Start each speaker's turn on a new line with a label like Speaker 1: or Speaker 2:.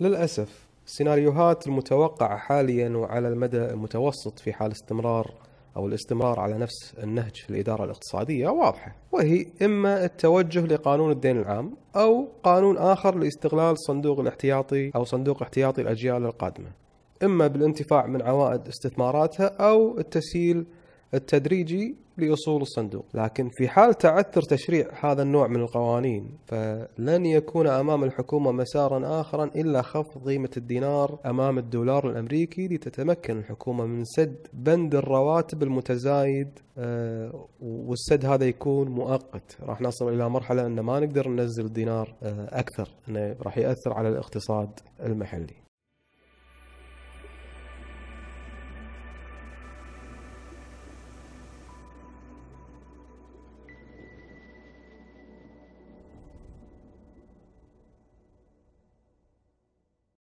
Speaker 1: للأسف السيناريوهات المتوقعة حاليا وعلى المدى المتوسط في حال استمرار أو الاستمرار على نفس النهج في الإدارة الاقتصادية واضحة وهي إما التوجه لقانون الدين العام أو قانون آخر لاستغلال صندوق الاحتياطي أو صندوق احتياطي الأجيال القادمة إما بالانتفاع من عوائد استثماراتها أو التسهيل التدريجي لأصول الصندوق لكن في حال تعثر تشريع هذا النوع من القوانين فلن يكون أمام الحكومة مسارا آخرا إلا خفض قيمة الدينار أمام الدولار الأمريكي لتتمكن الحكومة من سد بند الرواتب المتزايد آه، والسد هذا يكون مؤقت راح نصل إلى مرحلة أن ما نقدر ننزل الدينار آه، أكثر أنه راح يأثر على الاقتصاد المحلي